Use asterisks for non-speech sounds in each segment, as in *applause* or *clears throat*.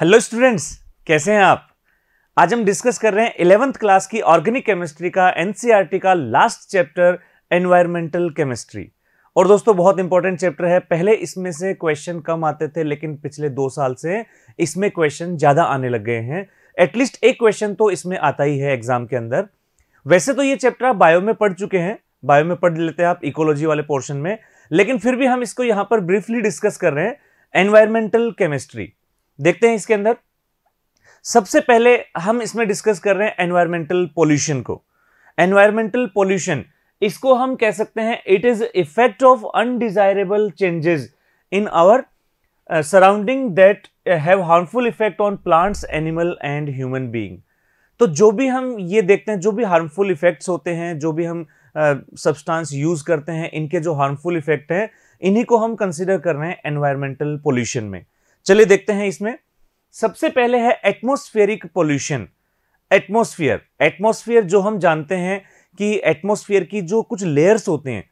Hello students कैसे हैं आप आज हम डिस्कस कर रहे हैं इलेवंथ क्लास की ऑर्गेनिक केमिस्ट्री का एनसीईआरटी e का लास्ट चैप्टर एनवायरमेंटल केमिस्ट्री और दोस्तों बहुत इंपॉर्टेंट चैप्टर है पहले इसमें से क्वेश्चन कम आते थे लेकिन पिछले दो साल से इसमें क्वेश्चन ज़्यादा आने लग गए हैं एटलीस्ट एक क्वेश्चन तो इसमें आता ही है एग्जाम के अंदर वैसे तो ये चैप्टर आप बायो में पढ़ चुके हैं बायो में पढ़ लेते हैं आप इकोलॉजी वाले पोर्शन में लेकिन फिर भी हम इसको यहाँ पर ब्रीफली डिस्कस कर रहे हैं एनवायरमेंटल केमिस्ट्री देखते हैं इसके अंदर सबसे पहले हम इसमें डिस्कस कर रहे हैं एनवायरमेंटल पोल्यूशन को एनवायरमेंटल पोल्यूशन इसको हम कह सकते हैं it is effect of undesirable changes in our surrounding that have harmful effect on plants animal and human being तो जो भी हम ये देखते हैं जो भी हार्मफुल इफेक्ट्स होते हैं जो भी हम सब्सटेंस uh, यूज़ करते हैं इनके जो हार्मफुल इफेक्ट हैं इन्हीं को हम कंसिडर कर रहे हैं एनवायरमेंटल पोल्यूशन में चलिए देखते हैं इसमें सबसे पहले है एटमोस्फेरिक पोल्यूशन एटमोस्फियर एटमोस्फियर जो हम जानते हैं कि एटमोस्फियर की जो कुछ लेयर्स होते हैं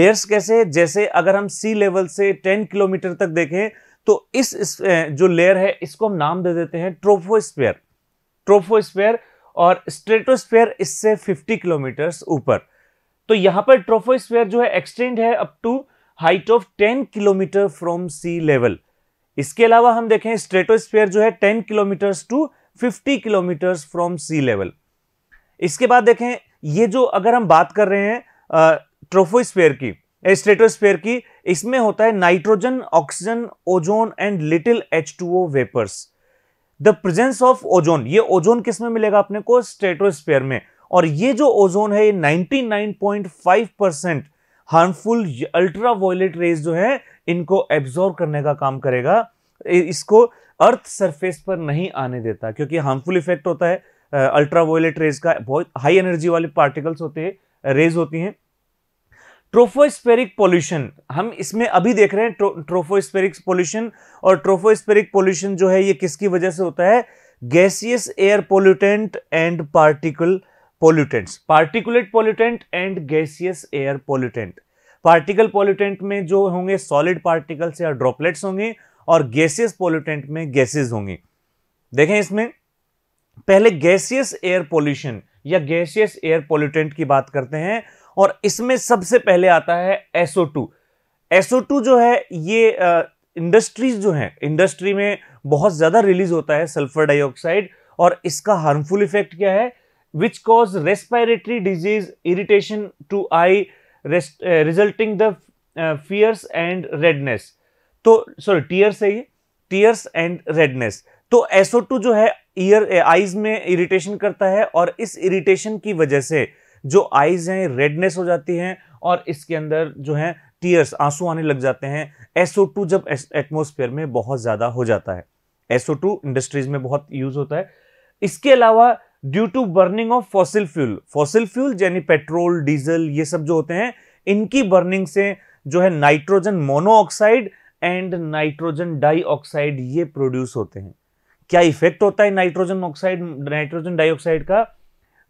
लेयर्स कैसे जैसे अगर हम सी लेवल से 10 किलोमीटर तक देखें तो इस, इस जो लेयर है इसको हम नाम दे देते हैं ट्रोफोस्फेयर ट्रोफोस्फेयर और स्ट्रेटोस्फेयर इससे 50 किलोमीटर ऊपर तो यहां पर ट्रोफोस्फेयर जो है एक्सटेंड है up to height of 10 kilometre from sea level इसके अलावा हम देखें स्ट्रेटोस्फेयर जो है ten kilometres to fifty kilometres from sea level इसके बाद देखें ये जो अगर हम बात कर रहे हैं ट्रोफोस्फेयर की स्ट्रेटोस्फेयर की इसमें होता है nitrogen oxygen ozone and little H two O vapours the presence of ozone ये ओजोन किस में मिलेगा अपने को स्ट्रेटोस्फेयर में और ये जो ओजोन है ये 99.5 percent harmful ultraviolet rays जो है इनको एब्जॉर्व करने का काम करेगा इसको अर्थ सरफेस पर नहीं आने देता क्योंकि हार्मफुल इफेक्ट होता है अल्ट्रा वोलेट रेज का बहुत हाई एनर्जी वाले पार्टिकल्स होते हैं रेज होती हैं ट्रोफोस्पेरिक पोल्यूशन हम इसमें अभी देख रहे हैं ट्रो, ट्रोफोस्पेरिक पोल्यूशन और ट्रोफोस्पेरिक पोल्यूशन जो है ये किसकी वजह से होता है gaseous air pollutant and particle pollutants particulate pollutant and gaseous air pollutant particle pollutant में जो होंगे सॉलिड पार्टिकल्स या ड्रॉपलेट्स होंगे और गैसियस पॉल्यूटेंट में गैसेस होंगे देखें इसमें पहले गैसियस एयर पोल्यूशन या गैसियस एयर पोल्यूटेंट की बात करते हैं और इसमें सबसे पहले आता है एसओ SO2 जो है ये इंडस्ट्रीज जो है इंडस्ट्री में बहुत ज़्यादा रिलीज होता है सल्फर डाइऑक्साइड और इसका हार्मफुल इफेक्ट क्या है which cause respiratory disease irritation to eye resulting the fears and redness तो सॉरी टीयर्स है ये टीयर्स एंड रेडनेस तो टू जो है ईयर आईज uh, में इरिटेशन करता है और इस इरिटेशन की वजह से जो आईज हैं रेडनेस हो जाती हैं और इसके अंदर जो है टीयर्स आंसू आने लग जाते हैं टू जब एटमोसफेयर में बहुत ज़्यादा हो जाता है टू इंडस्ट्रीज में बहुत यूज होता है इसके अलावा due to burning of fossil fuel fossil fuel यानी पेट्रोल डीजल ये सब जो होते हैं इनकी बर्निंग से जो है nitrogen monoxide and nitrogen dioxide ये प्रोड्यूस होते हैं क्या इफेक्ट होता है नाइट्रोजन ऑक्साइड नाइट्रोजन डाइऑक्साइड का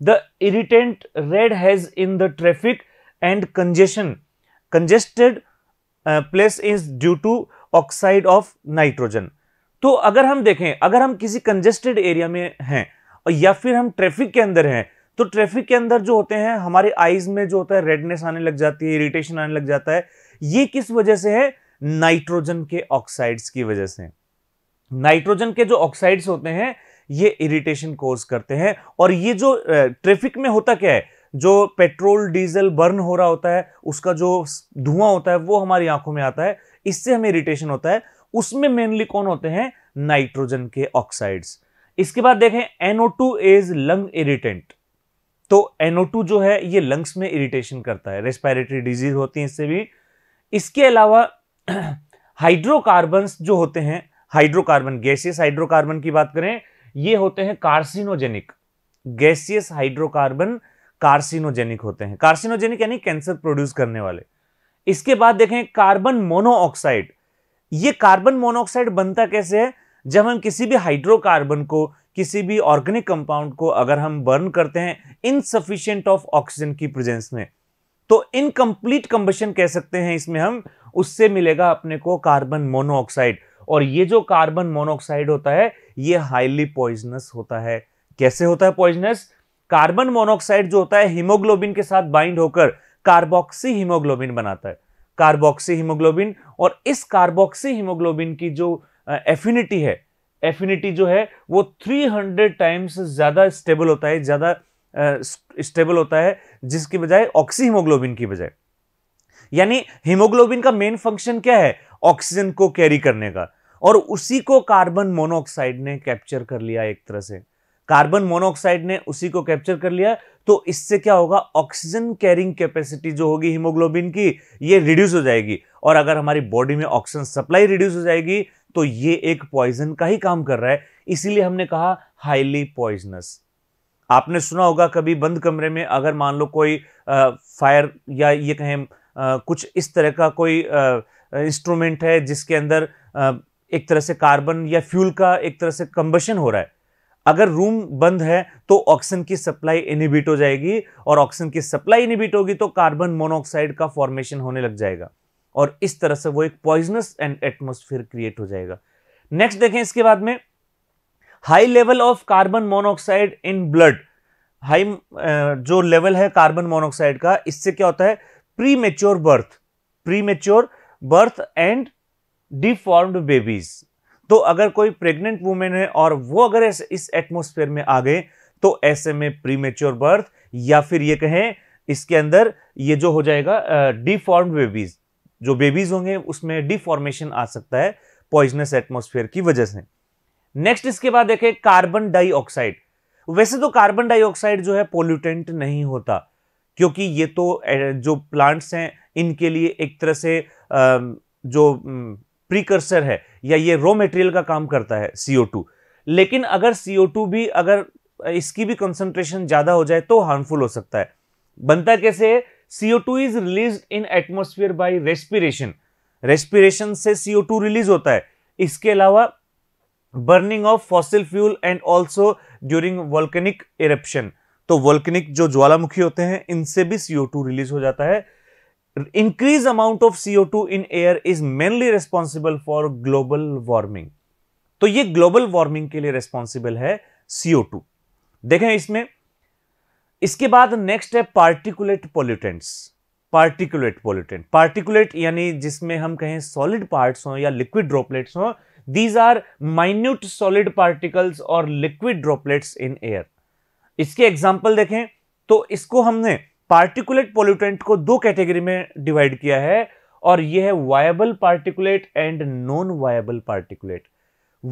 the irritant red haze in the traffic and congestion congested place is due to oxide of nitrogen तो अगर हम देखें अगर हम किसी कंजेस्टेड एरिया में हैं और या फिर हम ट्रैफिक के अंदर हैं तो ट्रैफिक के अंदर जो होते हैं हमारे आईज में जो होता है रेडनेस आने लग जाती है इरिटेशन आने लग जाता है ये किस वजह से है नाइट्रोजन के ऑक्साइड्स की वजह से नाइट्रोजन के जो ऑक्साइड्स होते हैं ये इरिटेशन कोज करते हैं और ये जो ट्रैफिक में होता क्या है जो पेट्रोल डीजल बर्न हो रहा होता है उसका जो धुआं होता है वो हमारी आंखों में आता है इससे हमें इरिटेशन होता है उसमें मेनली कौन होते हैं नाइट्रोजन के ऑक्साइड्स इसके बाद देखें NO2 इज लंग इरिटेंट तो NO2 जो है ये लंग्स में इरिटेशन करता है रेस्पायरेटरी डिजीज होती है इससे भी इसके अलावा हाइड्रोकार्बन *clears throat* जो होते हैं हाइड्रोकार्बन गैसियस हाइड्रोकार्बन की बात करें ये होते हैं कार्सिनोजेनिक गैसियस हाइड्रोकार्बन कार्सिनोजेनिक होते हैं कार्सिनोजेनिक यानी कैंसर प्रोड्यूस करने वाले इसके बाद देखें कार्बन मोनोऑक्साइड ये कार्बन मोनोऑक्साइड बनता कैसे है जब हम किसी भी हाइड्रोकार्बन को किसी भी ऑर्गेनिक कंपाउंड को अगर हम बर्न करते हैं इनसफिशियंट ऑफ ऑक्सीजन की प्रेजेंस में तो इनकम्प्लीट कंबशन कह सकते हैं इसमें हम उससे मिलेगा अपने को कार्बन मोनोऑक्साइड और ये जो कार्बन मोनोऑक्साइड होता है ये हाईली पॉइजनस होता है कैसे होता है पॉइजनस कार्बन मोनोऑक्साइड जो होता है हीमोग्लोबिन के साथ बाइंड होकर कार्बोक्सी हीमोग्लोबिन बनाता है कार्बोक्सी हीमोग्लोबिन और इस कार्बोक्सी हीमोग्लोबिन की जो एफिनिटी है एफिनिटी जो है वो 300 टाइम्स ज़्यादा स्टेबल होता है ज़्यादा स्टेबल होता है जिसकी बजाय ऑक्सी की बजाय यानी हीमोग्लोबिन का मेन फंक्शन क्या है ऑक्सीजन को कैरी करने का और उसी को कार्बन मोनोऑक्साइड ने कैप्चर कर लिया एक तरह से कार्बन मोनोऑक्साइड ने उसी को कैप्चर कर लिया तो इससे क्या होगा ऑक्सीजन कैरिंग कैपेसिटी जो होगी हीमोग्लोबिन की ये रिड्यूस हो जाएगी और अगर हमारी बॉडी में ऑक्सीजन सप्लाई रिड्यूस हो जाएगी तो ये एक पॉइजन का ही काम कर रहा है इसीलिए हमने कहा हाईली पॉइजनस आपने सुना होगा कभी बंद कमरे में अगर मान लो कोई आ, फायर या ये कहें आ, कुछ इस तरह का कोई इंस्ट्रूमेंट है जिसके अंदर आ, एक तरह से कार्बन या फ्यूल का एक तरह से कंबशन हो रहा है अगर रूम बंद है तो ऑक्सीजन की सप्लाई इनिबिट हो जाएगी और ऑक्सीजन की सप्लाई इनिबिट होगी तो कार्बन मोनोऑक्साइड का फॉर्मेशन होने लग जाएगा और इस तरह से वो एक पॉइजनस एंड एटमोस्फेयर क्रिएट हो जाएगा नेक्स्ट देखें इसके बाद में high level of carbon monoxide in blood high जो लेवल है कार्बन मोनोऑक्साइड का इससे क्या होता है premature birth premature birth and deformed babies तो अगर कोई प्रेग्नेंट वुमेन है और वो अगर इस, इस एटमोस्फेयर में आ गए तो ऐसे में प्रीमेच्योर बर्थ या फिर ये कहें इसके अंदर ये जो हो जाएगा डिफॉर्म्ड बेबीज जो बेबीज होंगे उसमें डिफॉर्मेशन आ सकता है पॉइजनस एटमोस्फेयर की वजह से नेक्स्ट इसके बाद देखें कार्बन डाइऑक्साइड वैसे तो कार्बन डाइऑक्साइड जो है पोल्यूटेंट नहीं होता क्योंकि ये तो जो प्लांट्स हैं इनके लिए एक तरह से जो प्रीकर्सर है या ये रॉ मटेरियल का काम करता है टू लेकिन अगर टू भी अगर इसकी भी कंसंट्रेशन ज़्यादा हो जाए तो हार्मफुल हो सकता है बनता कैसे है two is release in atmosphere by respiration respiration से टू रिलीज होता है इसके अलावा burning of fossil fuel and also during volcanic eruption तो वॉल्केनिक जो ज्वालामुखी होते हैं इनसे भी टू रिलीज हो जाता है increase amount of CO two in air is mainly responsible for global warming तो ये ग्लोबल वार्मिंग के लिए रेस्पॉन्सिबल है सीओ टू देखें इसमें इसके बाद नेक्स्ट है particulate pollutants particulate pollutant particulate यानी जिसमें हम कहें सॉलिड पार्ट्स हों या लिक्विड ड्रॉपलेट्स हों these are minute solid particles और लिक्विड ड्रॉपलेट्स इन एयर इसके एग्जाम्पल देखें तो इसको हमने पार्टिकुलेट पोल्यूटेंट को दो कैटेगरी में डिवाइड किया है और यह है viable particulate and non viable particulate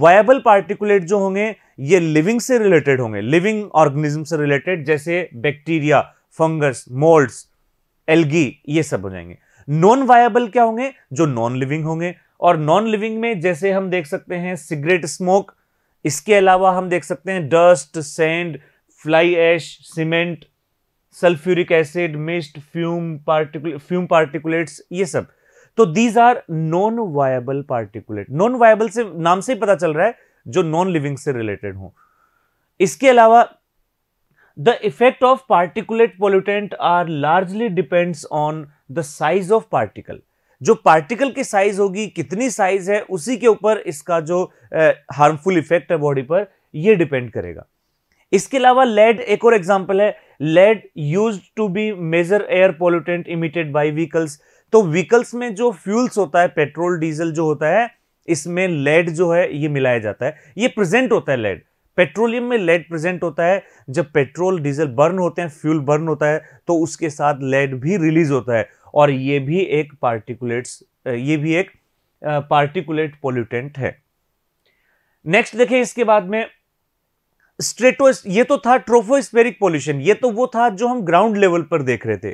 viable particulate जो होंगे ये लिविंग से रिलेटेड होंगे लिविंग ऑर्गेनिज्म से रिलेटेड जैसे बैक्टीरिया फंगस मोल्ड्स एल्गी ये सब हो जाएंगे नॉन वायबल क्या होंगे जो नॉन लिविंग होंगे और नॉन लिविंग में जैसे हम देख सकते हैं सिगरेट स्मोक इसके अलावा हम देख सकते हैं dust sand fly ash cement sulphuric acid mist fume particle fume particulates ये सब तो these are non viable particulate non viable से नाम से ही पता चल रहा है जो नॉन लिविंग से रिलेटेड हो इसके अलावा the effect of particulate pollutant are largely depends on the size of particle जो पार्टिकल की साइज होगी कितनी साइज है उसी के ऊपर इसका जो हार्मफुल इफेक्ट है बॉडी पर यह डिपेंड करेगा इसके अलावा लेड एक और एग्जाम्पल है lead use to be major air pollutant emitted by vehicles तो व्हीकल्स में जो फ्यूल्स होता है पेट्रोल डीजल जो होता है इसमें लेड जो है ये मिलाया जाता है ये प्रेजेंट होता है लेड पेट्रोलियम में लेड प्रेजेंट होता है जब पेट्रोल डीजल बर्न होते हैं फ्यूल बर्न होता है तो उसके साथ लेड भी रिलीज होता है और ये भी एक पार्टिकुलेट्स ये भी एक पार्टिकुलेट पोल्यूटेंट है नेक्स्ट देखिए इसके बाद में स्ट्रेटो ये तो था ट्रोफोस्पेरिक पोल्यूशन ये तो वो था जो हम ग्राउंड लेवल पर देख रहे थे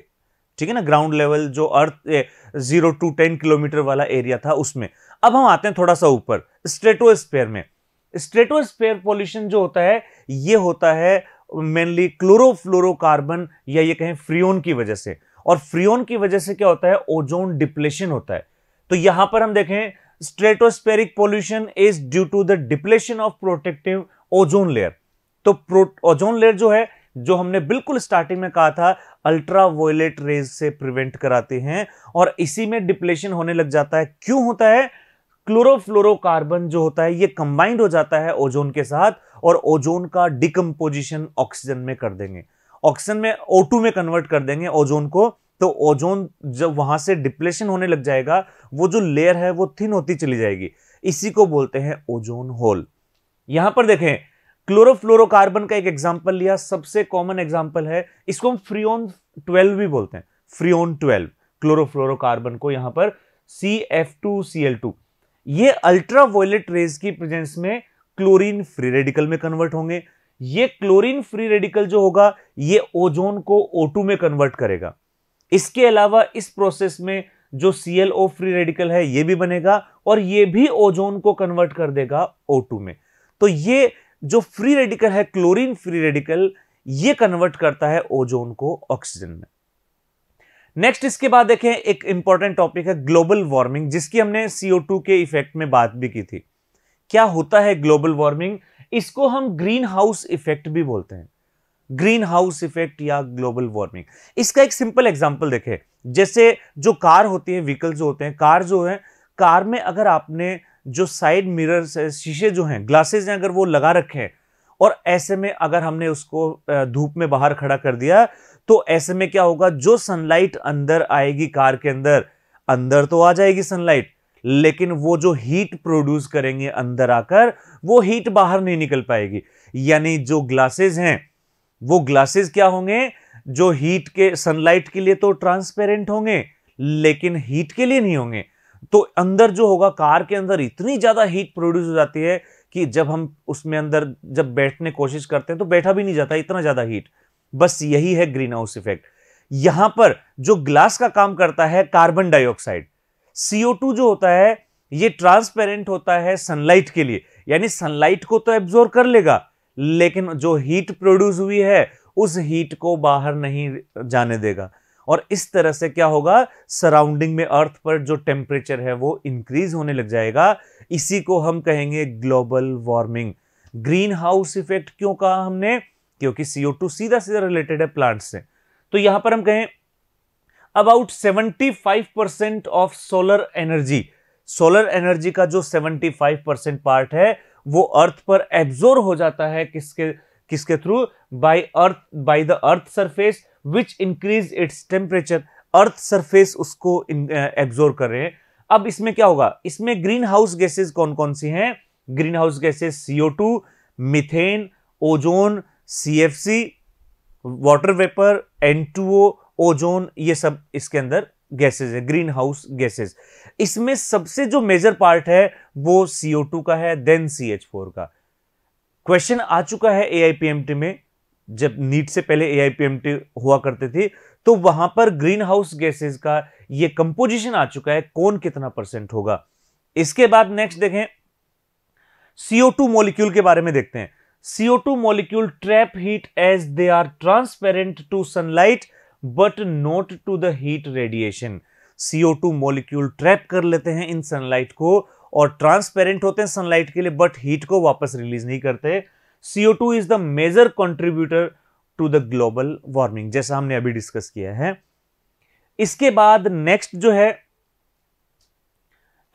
ठीक है ना ग्राउंड लेवल जो earth zero to ten kilometre वाला एरिया था उसमें अब हम आते हैं थोड़ा सा ऊपर स्ट्रेटोस्पेयर में स्ट्रेटोस्पेयर पोल्यूशन जो होता है ये होता है मेनली क्लोरोफ्लोरोकार्बन या ये कहें फ्रियोन की वजह से और फ्रियोन की वजह से क्या होता है ओजोन डिप्लेशन होता है तो यहां पर हम देखें stratospheric pollution is due to the depletion of protective ozone layer तो ओजोन लेयर जो है जो हमने बिल्कुल स्टार्टिंग में कहा था अल्ट्रा वोलेट रेज से प्रिवेंट कराते हैं और इसी में डिप्लेशन होने लग जाता है क्यों होता है क्लोरोफ्लोरोकार्बन जो होता है ये कंबाइंड हो जाता है ओजोन के साथ और ओजोन का डिकम्पोजिशन ऑक्सीजन में कर देंगे ऑक्सीजन में O2 में कन्वर्ट कर देंगे ओजोन को तो ओजोन जब वहां से डिप्लेशन होने लग जाएगा वो जो लेयर है वो थिन होती चली जाएगी इसी को बोलते हैं ओजोन होल यहां पर देखें क्लोरोफ्लोरोकार्बन का एक एग्जाम्पल लिया सबसे कॉमन एग्जाम्पल है इसको हम फ्रियोन ट्वेल्व भी बोलते हैं फ्रियोन ट्वेल्व क्लोरोफ्लोरोकार्बन को यहां पर C F two C L two ये अल्ट्रा वोलेट रेज की प्रेजेंस में क्लोरीन फ्री रेडिकल में कन्वर्ट होंगे ये क्लोरीन फ्री रेडिकल जो होगा ये ओजोन को O2 में कन्वर्ट करेगा इसके अलावा इस प्रोसेस में जो ClO फ्री रेडिकल है ये भी बनेगा और ये भी ओजोन को कन्वर्ट कर देगा O2 में तो ये जो फ्री रेडिकल है क्लोरीन फ्री रेडिकल ये कन्वर्ट करता है ओजोन को ऑक्सीजन में नेक्स्ट इसके बाद देखें एक इंपॉर्टेंट टॉपिक है ग्लोबल वार्मिंग जिसकी हमने सीओ के इफेक्ट में बात भी की थी क्या होता है ग्लोबल वार्मिंग इसको हम ग्रीन हाउस इफेक्ट भी बोलते हैं ग्रीन हाउस इफेक्ट या ग्लोबल वार्मिंग इसका एक सिंपल एग्जांपल देखें जैसे जो कार होती है व्हीकल जो होते हैं कार जो है कार में अगर आपने जो साइड मिरर्स शीशे जो हैं ग्लासेस हैं अगर वो लगा रखे हैं और ऐसे में अगर हमने उसको धूप में बाहर खड़ा कर दिया तो ऐसे में क्या होगा जो सनलाइट अंदर आएगी कार के अंदर अंदर तो आ जाएगी सनलाइट लेकिन वो जो हीट प्रोड्यूस करेंगे अंदर आकर वो हीट बाहर नहीं निकल पाएगी यानी जो ग्लासेस हैं वो ग्लासेस क्या होंगे जो हीट के सनलाइट के लिए तो ट्रांसपेरेंट होंगे लेकिन हीट के लिए नहीं होंगे तो अंदर जो होगा कार के अंदर इतनी ज़्यादा हीट प्रोड्यूस हो जाती है कि जब हम उसमें अंदर जब बैठने कोशिश करते हैं तो बैठा भी नहीं जाता इतना ज़्यादा हीट बस यही है ग्रीन हाउस इफेक्ट यहां पर जो ग्लास का काम करता है कार्बन डाइऑक्साइड सीओ जो होता है ये ट्रांसपेरेंट होता है सनलाइट के लिए यानी सनलाइट को तो एब्जॉर्व कर लेगा लेकिन जो हीट प्रोड्यूस हुई है उस हीट को बाहर नहीं जाने देगा और इस तरह से क्या होगा सराउंडिंग में अर्थ पर जो टेम्परेचर है वो इंक्रीज होने लग जाएगा इसी को हम कहेंगे global warming greenhouse effect क्यों कहा हमने क्योंकि टू सीधा सीधा रिलेटेड है प्लांट से तो यहां पर हम कहें about 75 percent of solar energy solar energy का जो 75 परसेंट पार्ट है वो अर्थ पर एब्जोर्व हो जाता है किसके किसके through by earth by the earth surface which increase its temperature earth surface उसको एब्जोर्व uh, कर रहे हैं अब इसमें क्या होगा इसमें ग्रीन हाउस गैसेज कौन कौन सी हैं greenhouse gases CO two methane ozone C water vapour N two ozone ये सब इसके अंदर गैसेज है ग्रीन हाउस गैसेज इसमें सबसे जो मेजर पार्ट है वो सीओ टू का है देन सी एच फोर का क्वेश्चन आ चुका है ए में जब नीट से पहले ए हुआ करते थे तो वहां पर ग्रीन हाउस गैसेज का ये कंपोजिशन आ चुका है कौन कितना परसेंट होगा इसके बाद नेक्स्ट देखें सीओ मॉलिक्यूल के बारे में देखते हैं CO2 molecule trap heat as they are transparent to sunlight but not to the radiation CO CO2 molecule trap कर लेते हैं इन सनलाइट को और ट्रांसपेरेंट होते हैं सनलाइट के लिए बट हीट को वापस रिलीज नहीं करते CO two is the major contributor to the global warming जैसा हमने अभी डिस्कस किया है इसके बाद नेक्स्ट जो है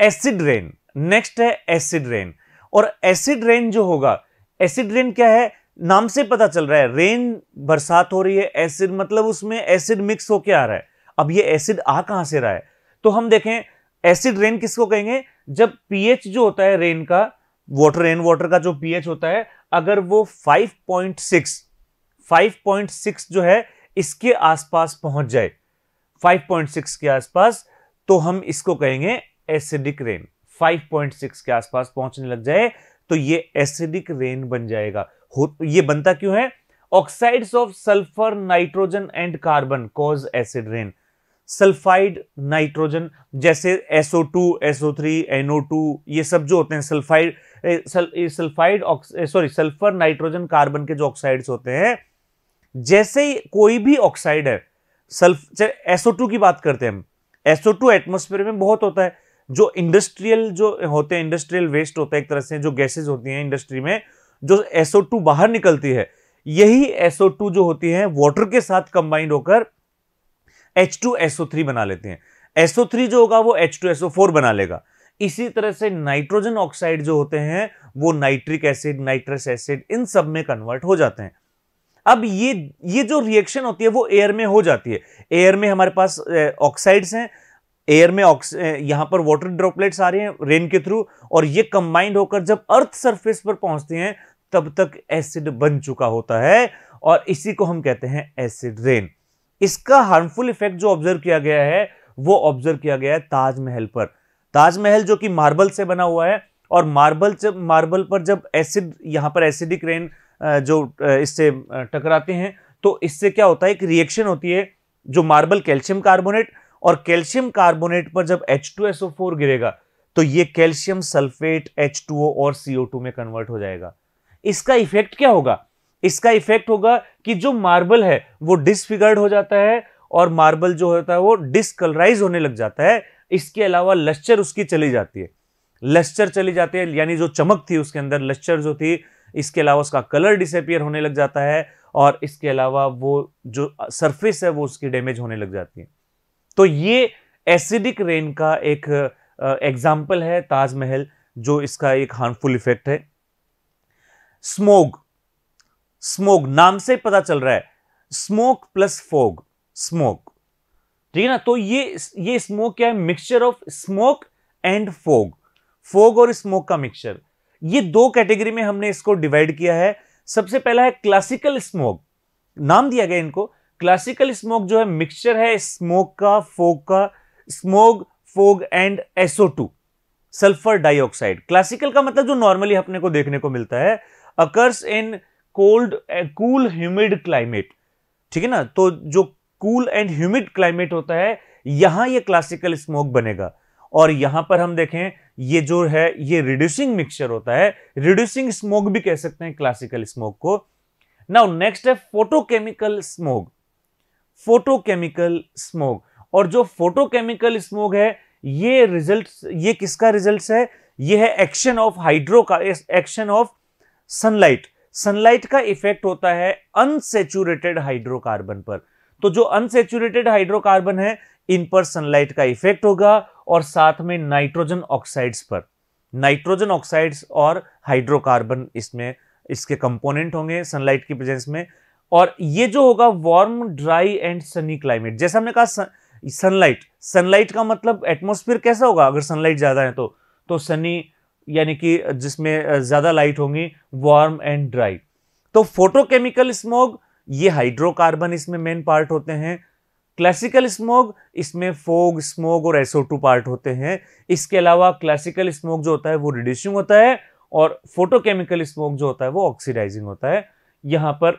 एसिड रेन नेक्स्ट है एसिड रेन और एसिड रेन जो होगा एसिड रेन क्या है नाम से पता चल रहा है रेन बरसात हो रही है एसिड मतलब उसमें एसिड मिक्स होके आ रहा है अब ये एसिड आ कहां से रहा है तो हम देखें एसिड रेन किसको कहेंगे जब पीएच जो होता है रेन का वाटर रेन वाटर का जो पीएच होता है अगर वो 5.6 5.6 जो है इसके आसपास पहुंच जाए 5.6 के आसपास तो हम इसको कहेंगे एसिडिक रेन 5.6 के आसपास पहुंचने लग जाए तो ये एसिडिक रेन बन जाएगा ये बनता क्यों है oxides of sulphur nitrogen and carbon cause acid rain sulphide nitrogen जैसे SO2, SO3, NO2 ये सब जो होते हैं sulphide sulphide sorry sulphur nitrogen carbon के जो ऑक्साइड्स होते हैं जैसे ही कोई भी ऑक्साइड है सल्फ SO2 की बात करते हैं हम SO2 एटमोस्फेयर में बहुत होता है जो इंडस्ट्रियल जो होते हैं इंडस्ट्रियल वेस्ट होता है एक तरह से जो गैसेज होती हैं इंडस्ट्री में जो एसओ बाहर निकलती है यही एसओ जो होती है वाटर के साथ कंबाइंड होकर H2SO3 बना लेते हैं SO3 जो होगा वो H2SO4 बना लेगा इसी तरह से नाइट्रोजन ऑक्साइड जो होते हैं वो नाइट्रिक एसिड नाइट्रस एसिड इन सब में कन्वर्ट हो जाते हैं अब ये ये जो रिएक्शन होती है वो एयर में हो जाती है एयर में हमारे पास ऑक्साइड्स हैं एयर में यहाँ पर वाटर ड्रॉपलेट्स आ रहे हैं रेन के थ्रू और ये कंबाइंड होकर जब अर्थ सरफेस पर पहुंचते हैं तब तक एसिड बन चुका होता है और इसी को हम कहते हैं एसिड रेन इसका हार्मफुल इफेक्ट जो ऑब्जर्व किया गया है वो ऑब्जर्व किया गया है ताजमहल पर ताजमहल जो कि मार्बल से बना हुआ है और मार्बल जब मार्बल पर जब एसिड यहाँ पर एसिडिक रेन जो इससे टकराते हैं तो इससे क्या होता है एक रिएक्शन होती है जो मार्बल कैल्शियम कार्बोनेट और कैल्शियम कार्बोनेट पर जब H2SO4 गिरेगा तो ये कैल्शियम सल्फेट H2O और CO2 में कन्वर्ट हो जाएगा इसका इफेक्ट क्या होगा इसका इफेक्ट होगा कि जो मार्बल है वो डिसफिगर्ड हो जाता है और मार्बल जो होता है वो डिसकलराइज होने लग जाता है इसके अलावा लश्चर उसकी चली जाती है लश्चर चली जाती है यानी जो चमक थी उसके अंदर लश्चर जो थी इसके अलावा उसका कलर डिसअपियर होने लग जाता है और इसके अलावा वो जो सरफेस है वो उसकी डैमेज होने लग जाती है तो ये एसिडिक रेन का एक एग्जाम्पल है ताजमहल जो इसका एक हार्मफुल इफेक्ट है स्मोग स्मोक नाम से पता चल रहा है स्मोक प्लस फोग स्मोक ठीक है ना तो ये ये स्मोक क्या है mixture of smoke and fog fog और स्मोक का मिक्सचर ये दो कैटेगरी में हमने इसको डिवाइड किया है सबसे पहला है क्लासिकल स्मोक नाम दिया गया इनको क्लासिकल स्मोक जो है मिक्सचर है स्मोक का फोग का smog fog and SO sulphur dioxide classical का मतलब जो नॉर्मली अपने को देखने को मिलता है occurs in cold cool humid climate ठीक है ना तो जो कूल एंड ह्यूमिड क्लाइमेट होता है यहां ये क्लासिकल स्मोक बनेगा और यहां पर हम देखें ये जो है ये रिड्यूसिंग मिक्सचर होता है रिड्यूसिंग स्मोक भी कह सकते हैं क्लासिकल स्मोक को नाउ नेक्स्ट है फोटोकेमिकल स्मोक फोटोकेमिकल स्मोक और जो फोटोकेमिकल स्मोक है ये रिजल्ट ये किसका रिजल्ट है ये है एक्शन ऑफ हाइड्रो का एक्शन ऑफ सनलाइट सनलाइट का इफेक्ट होता है अनसेचुरेटेड हाइड्रोकार्बन पर तो जो अनसेचुरेटेड हाइड्रोकार्बन है इन पर सनलाइट का इफेक्ट होगा और साथ में नाइट्रोजन ऑक्साइड्स पर नाइट्रोजन ऑक्साइड्स और हाइड्रोकार्बन इसमें इसके कंपोनेंट होंगे सनलाइट की प्रेजेंस में और ये जो होगा warm dry and sunny climate जैसा हमने कहा सनलाइट सनलाइट का मतलब एटमोस्फियर कैसा होगा अगर सनलाइट ज़्यादा है तो तो सनी यानी कि जिसमें ज़्यादा लाइट होंगी वार्म एंड ड्राई तो फोटोकेमिकल स्मोग ये हाइड्रोकार्बन इसमें मेन पार्ट होते हैं क्लासिकल स्मोग इसमें फोग स्मोग और टू पार्ट होते हैं इसके अलावा क्लासिकल स्मोग जो होता है वो रिड्यूसिंग होता है और फोटोकेमिकल स्मोक जो होता है वो ऑक्सीडाइजिंग होता है यहां पर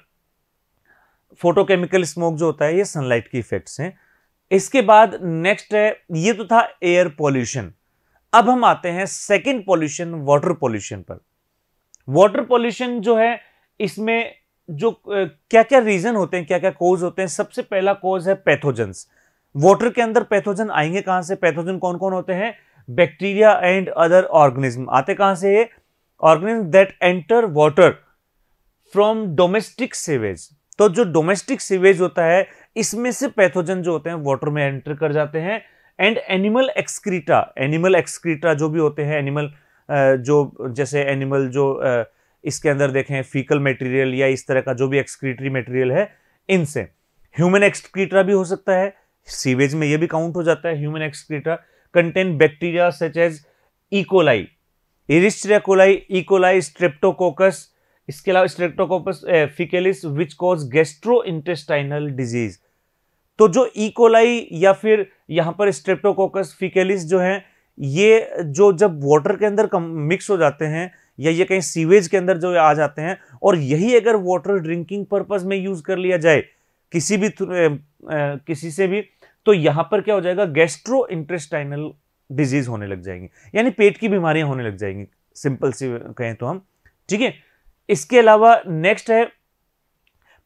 फोटोकेमिकल स्मोक जो होता है ये सनलाइट की इफेक्ट्स हैं इसके बाद नेक्स्ट है ये तो था एयर पॉल्यूशन अब हम आते हैं सेकेंड पॉल्यूशन वाटर पॉल्यूशन पर वाटर पॉल्यूशन जो है इसमें जो क्या क्या रीजन होते हैं क्या क्या कोज होते हैं सबसे पहला कोज है पैथोजन्स वाटर के अंदर पैथोजन आएंगे कहां से पैथोजन कौन कौन होते हैं बैक्टीरिया एंड अदर ऑर्गेनिज्म आते कहां से ये organism that enter water from domestic sewage तो जो डोमेस्टिक सीवेज होता है इसमें से पैथोजन जो होते हैं वाटर में एंटर कर जाते हैं and animal excreta animal excreta जो भी होते हैं एनिमल जो जैसे एनिमल जो इसके अंदर देखें फीकल मटेरियल या इस तरह का जो भी एक्सक्रीटरी मटेरियल है इनसे ह्यूमन एक्सक्रीटा भी हो सकता है सीवेज में ये भी काउंट हो जाता है human excreta contain bacteria such as E coli Escherichia coli E coli streptococcus इसके अलावा streptococcus faecalis which cause gastrointestinal disease तो जो इकोलाई e. या फिर यहाँ पर स्ट्रेप्टोकोकस फिकेलिस जो है ये जो जब वाटर के अंदर मिक्स हो जाते हैं या ये कहीं सीवेज के अंदर जो आ जाते हैं और यही अगर वाटर ड्रिंकिंग पर्पज में यूज कर लिया जाए किसी भी ए, किसी से भी तो यहाँ पर क्या हो जाएगा गैस्ट्रो इंटेस्टाइनल डिजीज होने लग जाएंगी यानी पेट की बीमारियां होने लग जाएंगी सिंपल सी कहें तो हम ठीक है इसके अलावा नेक्स्ट है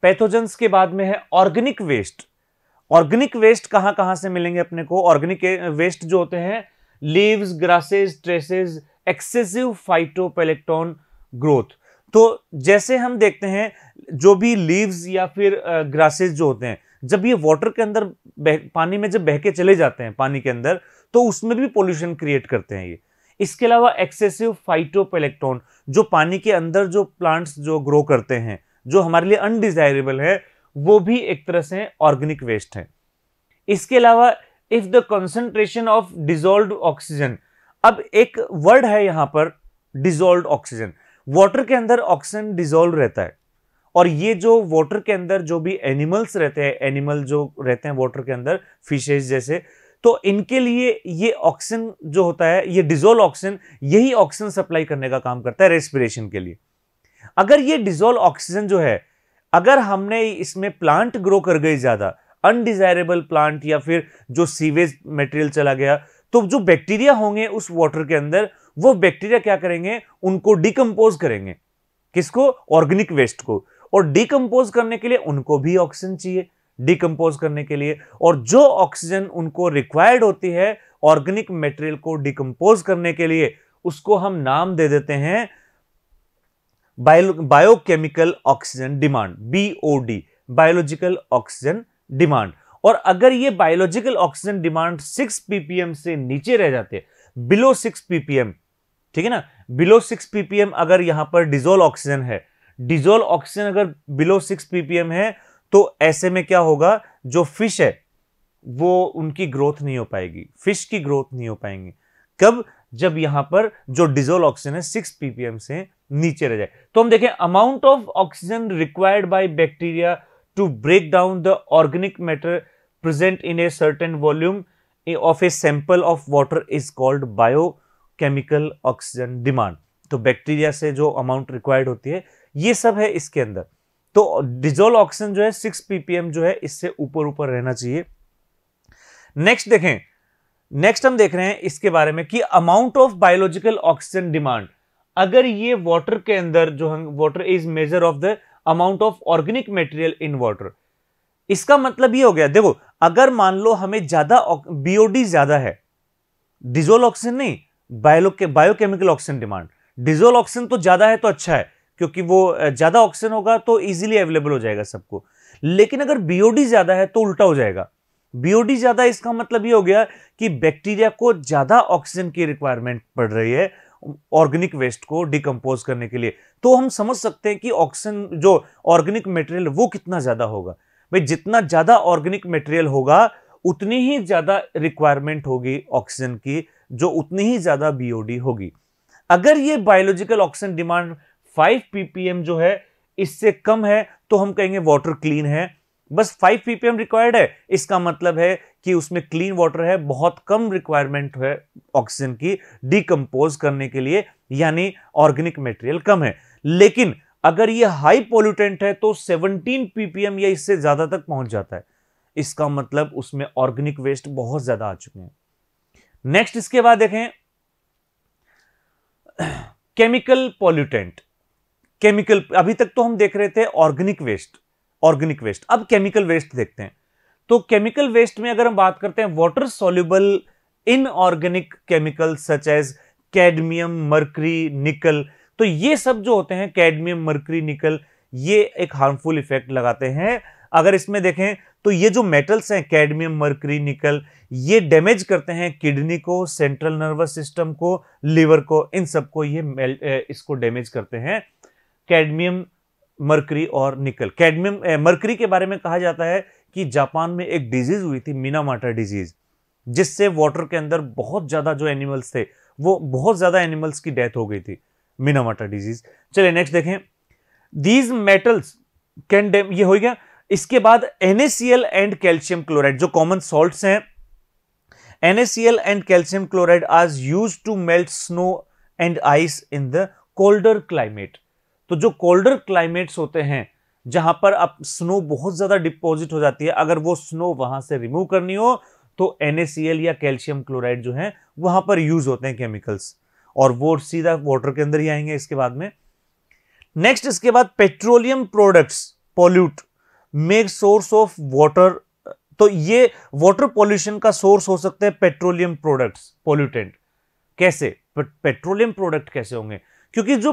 पैथोजेंस के बाद में है ऑर्गेनिक वेस्ट ऑर्गेनिक वेस्ट कहाँ कहाँ से मिलेंगे अपने को ऑर्गेनिक वेस्ट जो होते हैं leaves grasses traces excessive phytoplankton growth तो जैसे हम देखते हैं जो भी लीव्स या फिर ग्रासेस जो होते हैं जब ये वाटर के अंदर पानी में जब बहके चले जाते हैं पानी के अंदर तो उसमें भी पोल्यूशन क्रिएट करते हैं ये इसके अलावा एक्सेसिव फाइटोपेलेक्ट्रॉन जो पानी के अंदर जो प्लांट्स जो ग्रो करते हैं जो हमारे लिए अनडिजायरेबल है वो भी एक तरह से ऑर्गेनिक वेस्ट है इसके अलावा if the concentration of dissolve oxygen अब एक वर्ड है यहां पर डिजोल्व ऑक्सीजन वाटर के अंदर ऑक्सीजन डिजोल्व रहता है और ये जो वाटर के अंदर जो भी एनिमल्स रहते हैं एनिमल जो रहते हैं वाटर के अंदर फिशेज जैसे तो इनके लिए ये ऑक्सीजन जो होता है ये डिजोल्व ऑक्सीजन यही ऑक्सीजन सप्लाई करने का काम करता है रेस्पिरेशन के लिए अगर ये डिजोल्व ऑक्सीजन जो है अगर हमने इसमें प्लांट ग्रो कर गए ज़्यादा अनडिजायरेबल प्लांट या फिर जो सीवेज मटेरियल चला गया तो जो बैक्टीरिया होंगे उस वाटर के अंदर वो बैक्टीरिया क्या करेंगे उनको डिकम्पोज करेंगे किसको ऑर्गेनिक वेस्ट को और डिकम्पोज करने के लिए उनको भी ऑक्सीजन चाहिए डिकम्पोज करने के लिए और जो ऑक्सीजन उनको रिक्वायर्ड होती है ऑर्गेनिक मटेरियल को डिकम्पोज करने के लिए उसको हम नाम दे देते हैं biochemical oxygen demand BOD biological oxygen demand और अगर ये बायोलॉजिकल ऑक्सीजन डिमांड 6 पीपीएम से नीचे रह जाते बिलो 6 पीपीएम ठीक है ना बिलो 6 पीपीएम अगर यहां पर डिजोल ऑक्सीजन है डिजोल ऑक्सीजन अगर बिलो 6 पीपीएम है तो ऐसे में क्या होगा जो फिश है वो उनकी ग्रोथ नहीं हो पाएगी फिश की ग्रोथ नहीं हो पाएंगी कब जब यहां पर जो डिजोल ऑक्सीजन है सिक्स पीपीएम से नीचे रह जाए तो हम देखें amount of oxygen required by bacteria to break down the organic matter present in a certain volume of a sample of water is called biochemical oxygen demand तो bacteria से जो अमाउंट रिक्वायर्ड होती है ये सब है इसके अंदर तो डिजोल्व ऑक्सीजन जो है सिक्स पीपीएम जो है इससे ऊपर ऊपर रहना चाहिए नेक्स्ट देखें नेक्स्ट हम देख रहे हैं इसके बारे में कि amount of biological oxygen demand अगर ये वाटर के अंदर जो हम water is measure of the amount of organic material in water इसका मतलब ये हो गया देखो अगर मान लो हमें ज्यादा बीओडी ज्यादा है डिजोल ऑक्सीजन नहीं बायो के biochemical oxygen demand dissolve oxygen तो ज्यादा है तो अच्छा है क्योंकि वो ज्यादा ऑक्सीजन होगा तो इजीली अवेलेबल हो जाएगा सबको लेकिन अगर बीओडी ज्यादा है तो उल्टा हो जाएगा बीओडी ज्यादा इसका मतलब ये हो गया कि बैक्टीरिया को ज्यादा ऑक्सीजन की रिक्वायरमेंट पड़ रही है ऑर्गेनिक वेस्ट को डिकम्पोज करने के लिए तो हम समझ सकते हैं कि ऑक्सीजन जो ऑर्गेनिक मटेरियल वो कितना ज़्यादा होगा भाई जितना ज़्यादा ऑर्गेनिक मटेरियल होगा उतनी ही ज़्यादा रिक्वायरमेंट होगी ऑक्सीजन की जो उतनी ही ज़्यादा बीओडी होगी अगर ये बायोलॉजिकल ऑक्सीजन डिमांड 5 पीपीएम जो है इससे कम है तो हम कहेंगे वाटर क्लीन है बस 5 पीपीएम रिक्वायर्ड है इसका मतलब है कि उसमें क्लीन वाटर है बहुत कम रिक्वायरमेंट है ऑक्सीजन की डिकम्पोज करने के लिए यानी ऑर्गेनिक मटेरियल कम है लेकिन अगर ये हाई पोल्यूटेंट है तो 17 ppm या इससे ज़्यादा तक पहुंच जाता है इसका मतलब उसमें ऑर्गेनिक वेस्ट बहुत ज़्यादा आ चुके हैं नेक्स्ट इसके बाद देखें केमिकल पॉल्यूटेंट केमिकल अभी तक तो हम देख रहे थे ऑर्गेनिक वेस्ट ऑर्गेनिक वेस्ट अब केमिकल वेस्ट देखते हैं तो केमिकल वेस्ट में अगर हम बात करते हैं water soluble inorganic chemical such as cadmium mercury nickel तो ये सब जो होते हैं कैडमियम मर्करी निकल ये एक हार्मफुल इफेक्ट लगाते हैं अगर इसमें देखें तो ये जो मेटल्स हैं कैडमियम मर्करी निकल ये डैमेज करते हैं किडनी को सेंट्रल नर्वस सिस्टम को लीवर को इन सबको ये इसको डैमेज करते हैं कैडमियम मरकरी और निकल कैडमियम मरकरी के बारे में कहा जाता है कि जापान में एक डिजीज़ हुई थी मीनामाटा डिजीज़ जिससे वाटर के अंदर बहुत ज़्यादा जो एनिमल्स थे वो बहुत ज़्यादा एनिमल्स की डेथ हो गई थी मीनामाटा डिजीज़ चलिए नेक्स्ट देखें दीज मेटल्स कैन डेम ये हो गया इसके बाद एनएसीएल एंड कैल्शियम क्लोराइड जो कॉमन सॉल्ट हैं NaCl एंड कैल्शियम क्लोराइड आज use to melt snow and ice in the colder climate तो जो कोल्डर क्लाइमेट्स होते हैं जहां पर आप स्नो बहुत ज़्यादा डिपॉजिट हो जाती है अगर वो स्नो वहां से रिमूव करनी हो तो एन या कैल्शियम क्लोराइड जो है वहां पर यूज होते हैं केमिकल्स और वो सीधा वाटर के अंदर ही आएंगे इसके बाद में नेक्स्ट इसके बाद petroleum products pollute make source of water तो ये वाटर पॉल्यूशन का सोर्स हो सकते हैं पेट्रोलियम प्रोडक्ट्स पॉल्यूटेंट कैसे पेट्रोलियम प्रोडक्ट कैसे होंगे क्योंकि जो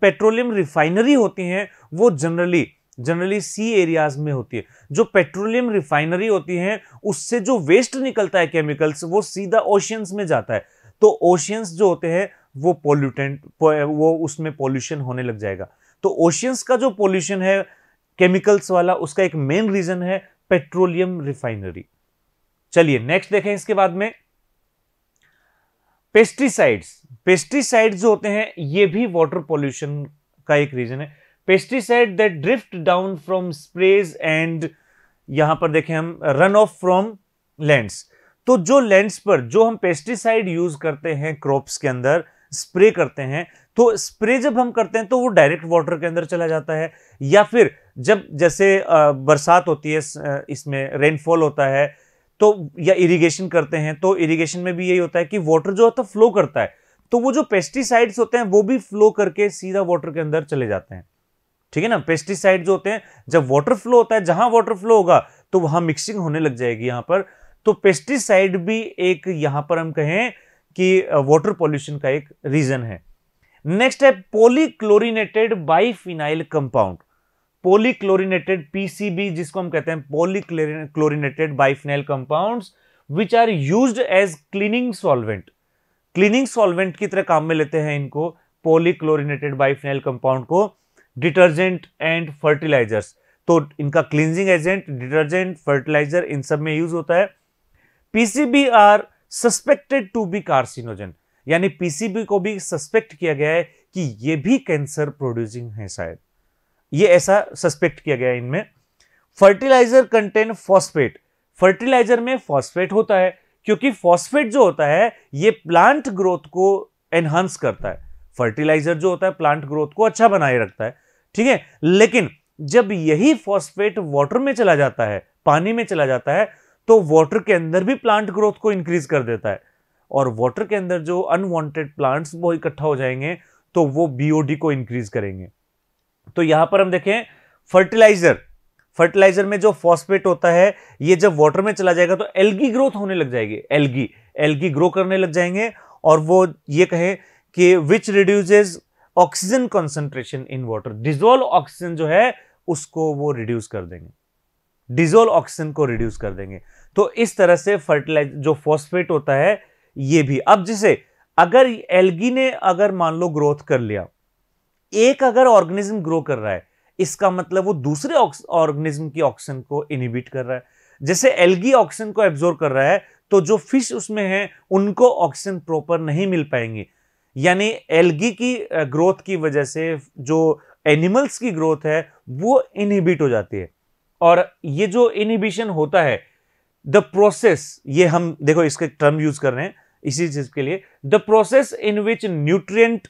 पेट्रोलियम रिफाइनरी होती हैं वो जनरली जनरली सी एरियाज में होती है जो पेट्रोलियम रिफाइनरी होती है उससे जो वेस्ट निकलता है केमिकल्स वो सीधा ओशियंस में जाता है तो ओशियंस जो होते हैं वो पोल्यूटेंट वो उसमें पॉल्यूशन होने लग जाएगा तो ओशियंस का जो पॉल्यूशन है केमिकल्स वाला उसका एक मेन रीजन है पेट्रोलियम रिफाइनरी चलिए नेक्स्ट देखें इसके बाद में पेस्टिसाइड्स पेस्टिसाइड्स जो होते हैं ये भी वाटर पॉल्यूशन का एक रीजन है pesticide that drift down from sprays and यहां पर देखें हम रन ऑफ फ्रॉम लैंड्स तो जो लैंड्स पर जो हम पेस्टिसाइड यूज करते हैं क्रॉप्स के अंदर स्प्रे करते हैं तो स्प्रे जब हम करते हैं तो वो डायरेक्ट वाटर के अंदर चला जाता है या फिर जब जैसे बरसात होती है इसमें रेनफॉल होता है तो या इरिगेशन करते हैं तो इरिगेशन में भी यही होता है कि वाटर जो होता है फ्लो तो करता है तो वो जो पेस्टिसाइड्स होते हैं वो भी फ्लो करके सीधा वाटर के अंदर चले जाते हैं ठीक है ना पेस्टिसाइड जो होते हैं जब वाटर फ्लो होता है जहां वाटर फ्लो होगा तो वहां मिक्सिंग होने लग जाएगी यहां पर तो पेस्टिसाइड भी एक यहां पर हम कहें कि वाटर पॉल्यूशन का एक रीजन है नेक्स्ट है polychlorinated biphenyl compound polychlorinated PCB जिसको हम कहते हैं polychlorinated biphenyl compounds which are used as cleaning solvent cleaning solvent की तरह काम में लेते हैं इनको पोलीक्लोरिनेटेड बाइफनेल कंपाउंड को डिटर्जेंट एंड फर्टिलाइजर्स तो इनका क्लींजिंग एजेंट डिटर्जेंट फर्टिलाइजर इन सब में यूज होता है PCB are suspected to be carcinogen यानी पीसीबी को भी सस्पेक्ट किया गया है कि ये भी कैंसर प्रोड्यूसिंग है शायद ये ऐसा सस्पेक्ट किया गया इनमें फर्टिलाइजर कंटेन फॉस्फेट फर्टिलाइजर में फॉस्फेट होता है क्योंकि फॉस्फेट जो होता है ये प्लांट ग्रोथ को एनहांस करता है फर्टिलाइजर जो होता है प्लांट ग्रोथ को अच्छा बनाए रखता है ठीक है लेकिन जब यही फॉस्फेट वाटर में चला जाता है पानी में चला जाता है तो वाटर के अंदर भी प्लांट ग्रोथ को इंक्रीज कर देता है और वाटर के अंदर जो अनवांटेड प्लांट्स वो इकट्ठा हो जाएंगे तो वो बीओडी को इंक्रीज करेंगे तो यहां पर हम देखें फर्टिलाइजर फर्टिलाइजर में जो फॉस्फेट होता है ये जब वाटर में चला जाएगा तो एल्गी ग्रोथ होने लग जाएगी एल्गी एल्गी ग्रो करने लग जाएंगे और वो ये कहे कि which reduces oxygen concentration in water dissolve oxygen जो है उसको वो रिड्यूस कर देंगे डिजोल्व ऑक्सीजन को रिड्यूस कर देंगे तो इस तरह से फर्टिलाइज जो फॉस्फेट होता है ये भी अब जैसे अगर एल्गी ने अगर मान लो ग्रोथ कर लिया एक अगर ऑर्गेनिज्म ग्रो कर रहा है इसका मतलब वो दूसरे ऑर्गेनिज्म की ऑक्सीजन को इनिबिट कर रहा है जैसे एल्गी ऑक्सीजन को एब्जॉर्व कर रहा है तो जो फिश उसमें है उनको ऑक्सीजन प्रॉपर नहीं मिल पाएंगे यानी एल्गी की ग्रोथ की वजह से जो एनिमल्स की ग्रोथ है वो इनहिबिट हो जाती है और ये जो इनहिबिशन होता है द प्रोसेस ये हम देखो इसके टर्म यूज कर रहे हैं इसी चीज के लिए the process in which nutrient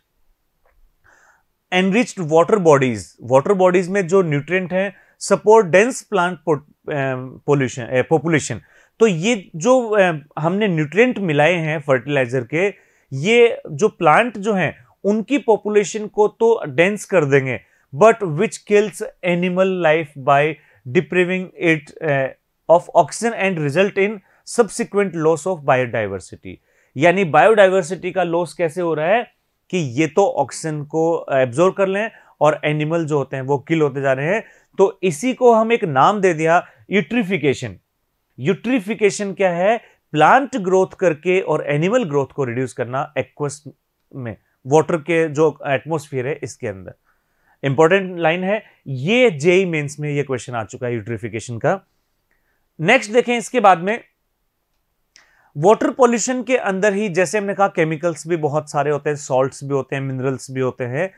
enriched water bodies water bodies में जो न्यूट्रिएंट हैं support dense plant pollution population तो ये जो um, हमने न्यूट्रिएंट मिलाए हैं फर्टिलाइजर के ये जो प्लांट जो हैं उनकी पॉपुलेशन को तो डेंस कर देंगे but which kills animal life by depriving it of oxygen and result in subsequent loss of biodiversity यानी बायोडाइवर्सिटी का लॉस कैसे हो रहा है कि ये तो ऑक्सीजन को एब्जॉर्व कर लें और एनिमल जो होते हैं वो किल होते जा रहे हैं तो इसी को हम एक नाम दे दिया यूट्रीफिकेशन यूट्रीफिकेशन क्या है प्लांट ग्रोथ करके और एनिमल ग्रोथ को रिड्यूस करना एक्वस में वाटर के जो एटमोस्फियर है इसके अंदर इंपॉर्टेंट लाइन है ये जेई मेन्स में ये क्वेश्चन आ चुका है यूट्रीफिकेशन का नेक्स्ट देखें इसके बाद में वाटर पॉल्यूशन के अंदर ही जैसे हमने कहा केमिकल्स भी बहुत सारे होते हैं सॉल्ट्स भी होते हैं मिनरल्स भी होते हैं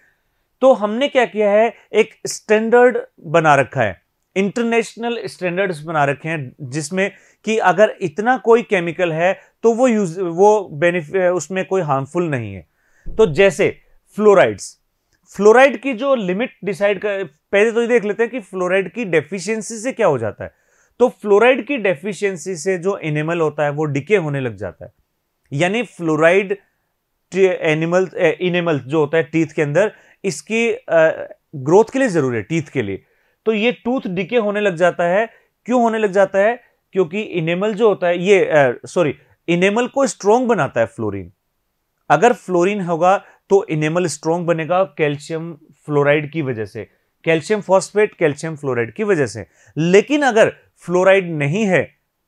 तो हमने क्या किया है एक स्टैंडर्ड बना रखा है इंटरनेशनल स्टैंडर्ड्स बना रखे हैं जिसमें कि अगर इतना कोई केमिकल है तो वो यूज वो बेनिफिट उसमें कोई हार्मफुल नहीं है तो जैसे फ्लोराइड्स फ्लोराइड की जो लिमिट डिसाइड कर पहले तो ये देख लेते हैं कि फ्लोराइड की डेफिशिएंसी से क्या हो जाता है तो फ्लोराइड की डेफिशिएंसी से जो एनिमल होता है वो डिके होने लग जाता है यानी फ्लोराइड एनिमल इनेमल जो होता है टीथ के अंदर इसकी ग्रोथ के लिए जरूरी है टीथ के लिए तो ये टूथ डिके होने लग जाता है क्यों होने लग जाता है क्योंकि इनेमल जो होता है ये सॉरी इनेमल को स्ट्रोंग बनाता है फ्लोरीन अगर फ्लोरीन होगा तो इनेमल स्ट्रोंग बनेगा कैल्शियम फ्लोराइड की वजह से कैल्शियम फॉस्फेट कैल्शियम फ्लोराइड की वजह से लेकिन अगर फ्लोराइड नहीं है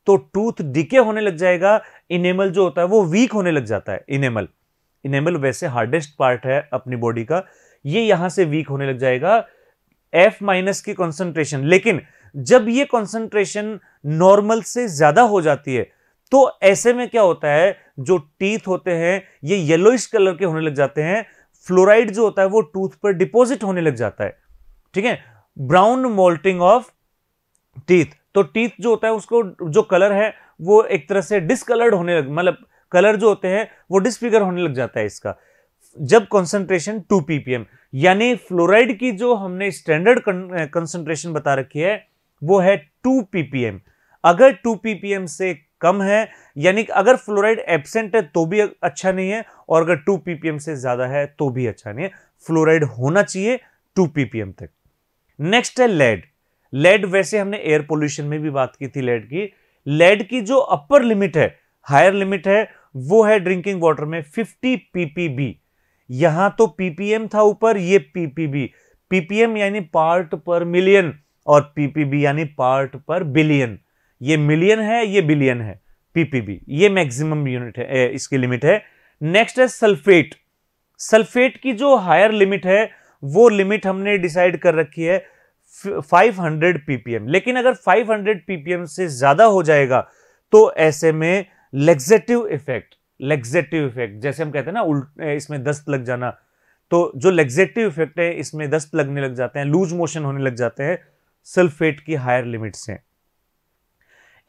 तो टूथ डिके होने लग जाएगा इनेमल जो होता है वो वीक होने लग जाता है इनेमल इनेमल वैसे हार्डेस्ट पार्ट है अपनी बॉडी का ये यहां से वीक होने लग जाएगा एफ माइनस की कॉन्सेंट्रेशन लेकिन जब ये कॉन्सेंट्रेशन नॉर्मल से ज्यादा हो जाती है तो ऐसे में क्या होता है जो टीथ होते हैं ये येलोइश कलर के होने लग जाते हैं फ्लोराइड जो होता है वो टूथ पर डिपॉजिट होने लग जाता है ठीक है ब्राउन मोल्टिंग ऑफ टीथ तो टीथ जो होता है उसको जो कलर है वो एक तरह से डिसकलर्ड होने लग मतलब कलर जो होते हैं वो डिसफिगर होने लग जाता है इसका जब कॉन्सेंट्रेशन टू पीपीएम यानी फ्लोराइड की जो हमने स्टैंडर्ड कंसंट्रेशन बता रखी है वो है टू पीपीएम अगर टू पीपीएम से कम है यानी अगर फ्लोराइड एबसेंट है तो भी अच्छा नहीं है और अगर टू पीपीएम से ज्यादा है तो भी अच्छा नहीं है फ्लोराइड होना चाहिए टू पीपीएम तक नेक्स्ट है लेड लेड वैसे हमने एयर पोल्यूशन में भी बात की थी लेड की लेड की जो अपर लिमिट है हायर लिमिट है वो है ड्रिंकिंग वाटर में 50 पीपीबी यहां तो पीपीएम था ऊपर ये पीपीबी पीपीएम यानी पार्ट पर मिलियन और पीपीबी यानी पार्ट पर बिलियन ये मिलियन है ये बिलियन है पीपीबी ये मैक्सिमम यूनिट है इसकी लिमिट है नेक्स्ट है सल्फेट सल्फेट की जो हायर लिमिट है वो लिमिट हमने डिसाइड कर रखी है 500 ppm लेकिन अगर 500 ppm से ज्यादा हो जाएगा तो ऐसे में लेग्जेटिव इफेक्ट लेग्जेटिव इफेक्ट जैसे हम कहते हैं ना उल्ट इसमें दस्त लग जाना तो जो लेग्जेटिव इफेक्ट है इसमें दस्त लगने लग जाते हैं लूज मोशन होने लग जाते हैं सल्फेट की हायर लिमिट से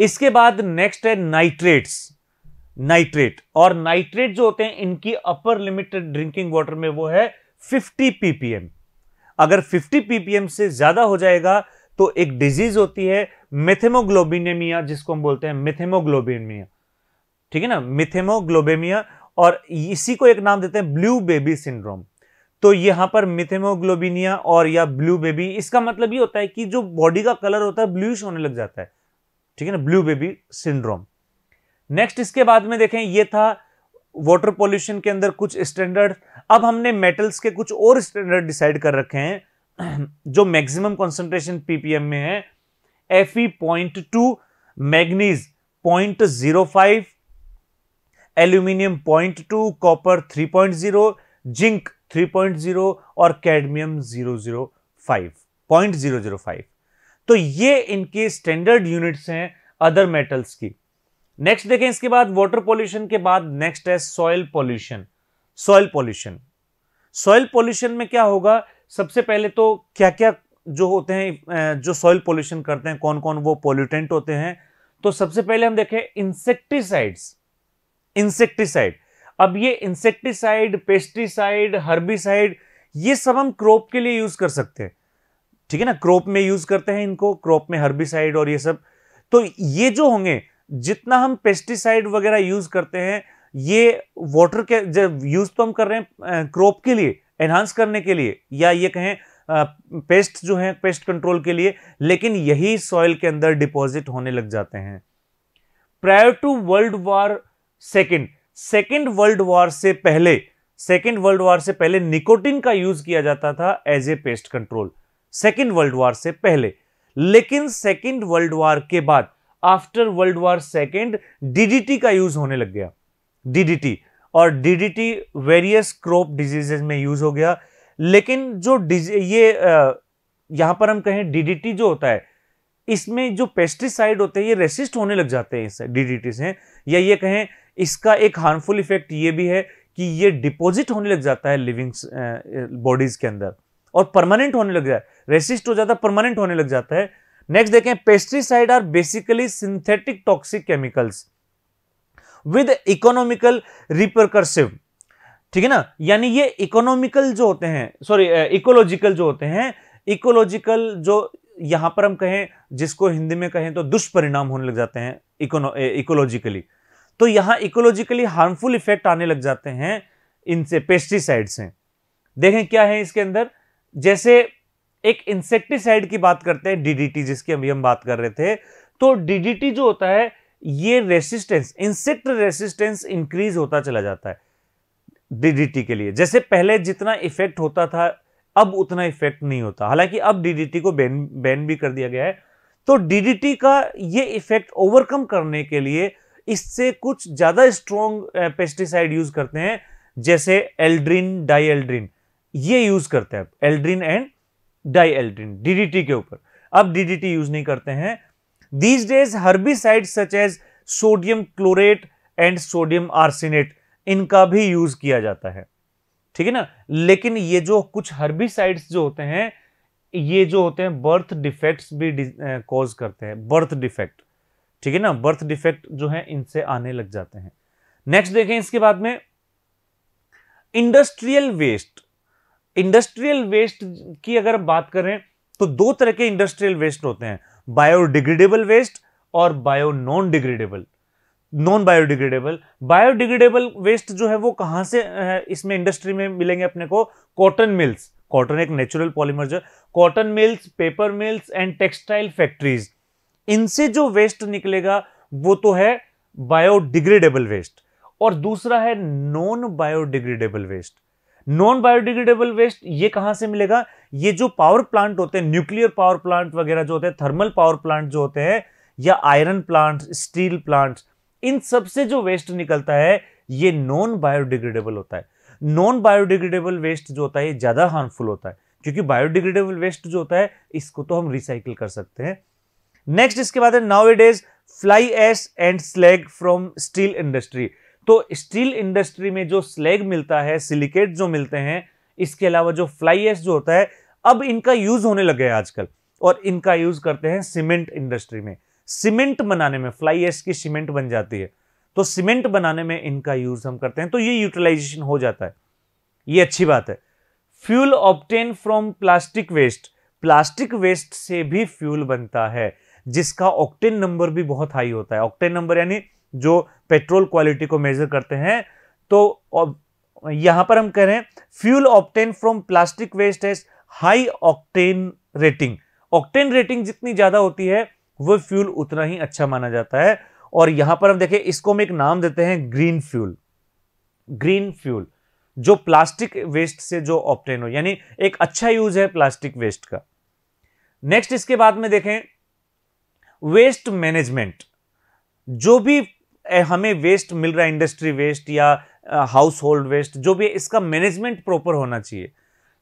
इसके बाद नेक्स्ट है नाइट्रेट्स नाइट्रेट और नाइट्रेट जो होते हैं इनकी अपर लिमिटेड ड्रिंकिंग वाटर में वो है 50 ppm अगर 50 ppm से ज़्यादा हो जाएगा तो एक डिजीज होती है मिथेमोग्लोबिनेमिया जिसको हम बोलते हैं मिथेमोग्लोबिनेमिया ठीक है ना मिथेमोग्लोबेमिया और इसी को एक नाम देते हैं ब्लू बेबी सिंड्रोम तो यहां पर मिथेमोग्लोबिनिया और या ब्लू बेबी इसका मतलब ये होता है कि जो बॉडी का कलर होता है ब्लूश होने लग जाता है ठीक है ना ब्लू बेबी सिंड्रोम नेक्स्ट इसके बाद में देखें ये था वाटर पोल्यूशन के अंदर कुछ स्टैंडर्ड अब हमने मेटल्स के कुछ और स्टैंडर्ड डिसाइड कर रखे हैं *clears throat* जो मैक्सिमम कॉन्सेंट्रेशन पीपीएम में है F E point two manganese point zero five aluminium point two copper three point zero zinc three point zero और cadmium zero zero five point zero zero five तो ये इनके स्टैंडर्ड यूनिट्स हैं other metals की next देखें इसके बाद water pollution के बाद नेक्स्ट है soil pollution soil pollution soil pollution में क्या होगा सबसे पहले तो क्या क्या जो होते हैं जो सॉइल पॉल्यूशन करते हैं कौन कौन वो पॉल्यूटेंट होते हैं तो सबसे पहले हम देखें इंसेक्टिसाइड्स इंसेक्टिसाइड अब ये इंसेक्टिसाइड पेस्टिसाइड हर्बिसाइड ये सब हम क्रॉप के लिए यूज कर सकते हैं ठीक है ना क्रॉप में यूज करते हैं इनको क्रॉप में हर्बिसाइड और ये सब तो ये जो होंगे जितना हम पेस्टिसाइड वगैरह यूज करते हैं ये वाटर के जब यूज तो हम कर रहे हैं क्रॉप के लिए एनहांस करने के लिए या ये कहें पेस्ट जो है पेस्ट कंट्रोल के लिए लेकिन यही सॉइल के अंदर डिपॉजिट होने लग जाते हैं prior to world war second second world war से पहले सेकेंड वर्ल्ड वॉर से पहले निकोटिन का यूज किया जाता था as a pest control second world war से पहले लेकिन सेकेंड वर्ल्ड वॉर के बाद after world war second DDT का यूज होने लग गया डीडीटी और डीडीटी वेरियस क्रॉप डिजीजेज में यूज हो गया लेकिन जो ये यहां पर हम कहें डीडीटी जो होता है इसमें जो पेस्टिसाइड होते हैं ये रेसिस्ट होने लग जाते हैं इस डीडीटी से या ये कहें इसका एक हार्मफुल इफेक्ट ये भी है कि ये डिपॉजिट होने लग जाता है लिविंग बॉडीज के अंदर और परमानेंट होने लग जाए रेसिस्ट हो जाता है परमानेंट होने लग जाता है नेक्स्ट देखें pesticide are basically synthetic toxic chemicals with economical repercussive ठीक है ना यानी ये इकोनॉमिकल जो होते हैं सॉरी इकोलॉजिकल जो होते हैं इकोलॉजिकल जो यहां पर हम कहें जिसको हिंदी में कहें तो दुष्परिणाम होने लग जाते हैं इकोलॉजिकली तो यहां इकोलॉजिकली हार्मफुल इफेक्ट आने लग जाते हैं इनसे पेस्टिसाइड से देखें क्या है इसके अंदर जैसे एक इंसेक्टिसाइड की बात करते हैं डीडीटी जिसकी अभी हम बात कर रहे थे तो डीडीटी जो होता है ये रेसिस्टेंस इंसेक्ट रेसिस्टेंस इंक्रीज होता चला जाता है डीडीटी के लिए जैसे पहले जितना इफेक्ट होता था अब उतना इफेक्ट नहीं होता हालांकि अब डीडीटी को बैन बैन भी कर दिया गया है तो डीडीटी का ये इफेक्ट ओवरकम करने के लिए इससे कुछ ज़्यादा स्ट्रॉन्ग पेस्टिसाइड यूज़ करते हैं जैसे एल्ड्रिन डाई एल्ड्रिन ये यूज़ करते हैं एल्ड्रिन एंड डाईएल्ड्रिन डीडीटी के ऊपर अब डीडीटी यूज नहीं करते हैं these days herbicide such as sodium chlorate and sodium arsenate इनका भी यूज किया जाता है ठीक है ना लेकिन ये जो कुछ हर्बिसाइड्स जो होते हैं ये जो होते हैं बर्थ डिफेक्ट्स भी कॉज करते हैं बर्थ डिफेक्ट ठीक है ना बर्थ डिफेक्ट जो है इनसे आने लग जाते हैं नेक्स्ट देखें इसके बाद में इंडस्ट्रियल वेस्ट इंडस्ट्रियल वेस्ट की अगर बात करें तो दो तरह के इंडस्ट्रियल वेस्ट होते हैं बायोडिग्रेडेबल वेस्ट और bio non degradable non biodegradable biodegradable waste जो है वो कहां से है इसमें इंडस्ट्री में मिलेंगे अपने को कॉटन मिल्स कॉटन एक नेचुरल पॉलीमर जो cotton mills paper mills and textile factories इनसे जो वेस्ट निकलेगा वो तो है बायोडिग्रेडेबल वेस्ट और दूसरा है non biodegradable waste non biodegradable waste ये कहां से मिलेगा ये जो पावर प्लांट होते हैं न्यूक्लियर पावर प्लांट वगैरह जो होते हैं थर्मल पावर प्लांट जो होते हैं या आयरन प्लांट स्टील प्लांट इन सबसे जो वेस्ट निकलता है ये नॉन बायोडिग्रेडेबल होता है नॉन बायोडिग्रेडेबल वेस्ट जो होता है ज़्यादा हार्मफुल होता है क्योंकि बायोडिग्रेडेबल वेस्ट जो होता है इसको तो हम रिसाइकिल कर सकते हैं नेक्स्ट इसके बाद है now it is fly ash and slag from steel industry तो स्टील इंडस्ट्री में जो स्लेग मिलता है सिलिकेट जो मिलते हैं इसके अलावा जो फ्लाई एस जो होता है अब इनका यूज होने लगे गया आजकल और इनका यूज करते हैं सीमेंट इंडस्ट्री में सीमेंट बनाने में फ्लाई एस की सीमेंट बन जाती है तो सीमेंट बनाने में इनका यूज हम करते हैं तो ये यूटिलाइजेशन हो जाता है ये अच्छी बात है fuel obtained from plastic waste plastic waste से भी फ्यूल बनता है जिसका ऑक्टेन नंबर भी बहुत हाई होता है ऑक्टेन नंबर यानी जो पेट्रोल क्वालिटी को मेजर करते हैं तो यहां पर हम कह रहे हैं fuel obtained from plastic waste has high octane rating octane rating जितनी ज़्यादा होती है वो फ्यूल उतना ही अच्छा माना जाता है और यहां पर हम देखें इसको हम एक नाम देते हैं ग्रीन फ्यूल ग्रीन फ्यूल जो प्लास्टिक वेस्ट से जो ऑप्टेन हो यानी एक अच्छा यूज है प्लास्टिक वेस्ट का नेक्स्ट इसके बाद में देखें वेस्ट मैनेजमेंट जो भी हमें वेस्ट मिल रहा है इंडस्ट्री वेस्ट या हाउस होल्ड वेस्ट जो भी इसका मैनेजमेंट प्रॉपर होना चाहिए